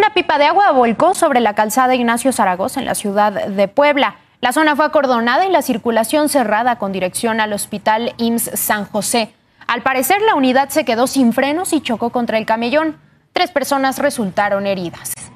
Una pipa de agua volcó sobre la calzada Ignacio Zaragoza en la ciudad de Puebla. La zona fue acordonada y la circulación cerrada con dirección al hospital IMSS San José. Al parecer, la unidad se quedó sin frenos y chocó contra el camellón. Tres personas resultaron heridas.